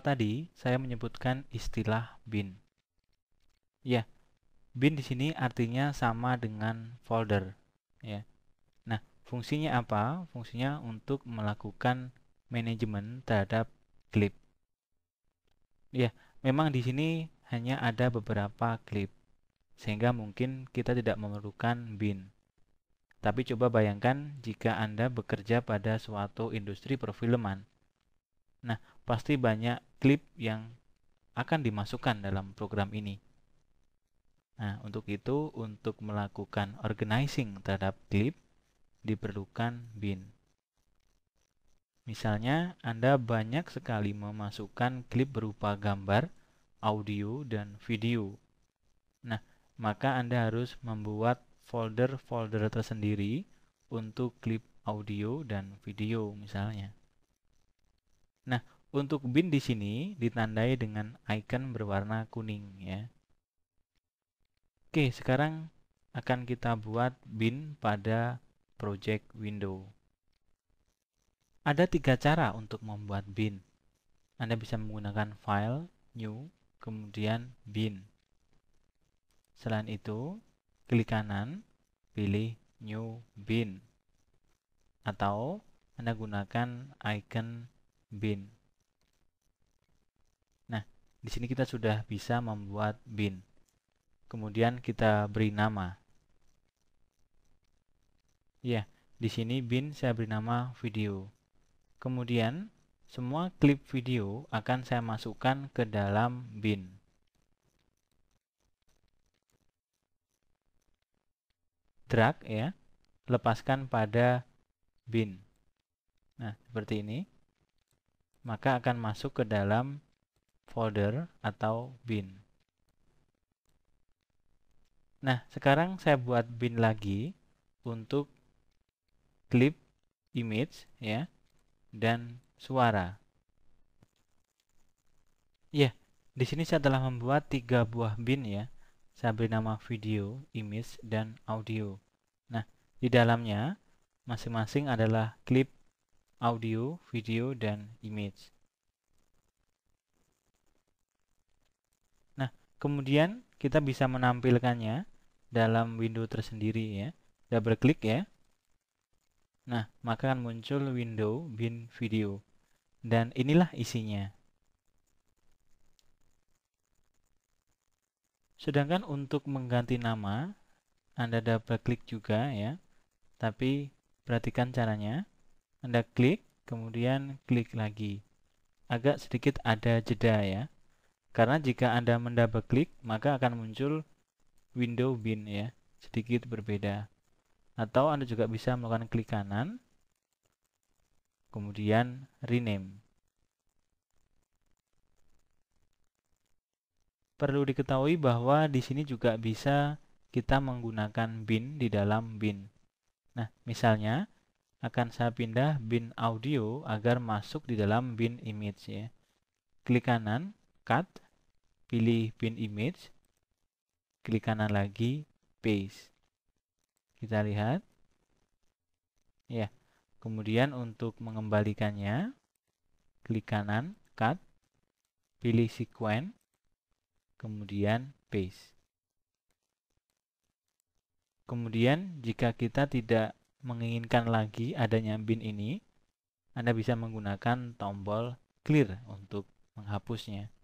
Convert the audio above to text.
tadi saya menyebutkan istilah bin. Ya, bin di sini artinya sama dengan folder. Ya. Nah, fungsinya apa? Fungsinya untuk melakukan manajemen terhadap clip. Ya, memang di sini hanya ada beberapa clip, sehingga mungkin kita tidak memerlukan bin. Tapi coba bayangkan jika Anda bekerja pada suatu industri perfilman Nah, pasti banyak klip yang akan dimasukkan dalam program ini. Nah, untuk itu, untuk melakukan organizing terhadap klip, diperlukan bin. Misalnya, Anda banyak sekali memasukkan klip berupa gambar, audio, dan video. Nah, maka Anda harus membuat folder-folder tersendiri untuk klip audio dan video misalnya. Nah, untuk bin di sini ditandai dengan icon berwarna kuning ya. Oke, sekarang akan kita buat bin pada project window. Ada tiga cara untuk membuat bin. Anda bisa menggunakan file, new, kemudian bin. Selain itu, klik kanan, pilih new bin. Atau Anda gunakan icon bin. Nah, di sini kita sudah bisa membuat bin. Kemudian kita beri nama. Ya, di sini bin saya beri nama video. Kemudian semua klip video akan saya masukkan ke dalam bin. Drag ya, lepaskan pada bin. Nah, seperti ini maka akan masuk ke dalam folder atau bin. Nah, sekarang saya buat bin lagi untuk clip, image, ya, dan suara. Ya, di sini saya telah membuat tiga buah bin ya. Saya beri nama video, image, dan audio. Nah, di dalamnya masing-masing adalah clip audio, video, dan image. Nah, kemudian kita bisa menampilkannya dalam window tersendiri ya. Double klik ya. Nah, maka akan muncul window bin video. Dan inilah isinya. Sedangkan untuk mengganti nama, Anda double klik juga ya. Tapi perhatikan caranya. Anda klik, kemudian klik lagi. Agak sedikit ada jeda ya. Karena jika Anda mendouble klik, maka akan muncul window bin ya, sedikit berbeda. Atau Anda juga bisa melakukan klik kanan, kemudian rename. Perlu diketahui bahwa di sini juga bisa kita menggunakan bin di dalam bin. Nah, misalnya akan saya pindah bin audio agar masuk di dalam bin image ya. Klik kanan, cut, pilih bin image, klik kanan lagi, paste. Kita lihat. Ya. Kemudian untuk mengembalikannya, klik kanan, cut, pilih sequence, kemudian paste. Kemudian jika kita tidak menginginkan lagi adanya bin ini, Anda bisa menggunakan tombol clear untuk menghapusnya.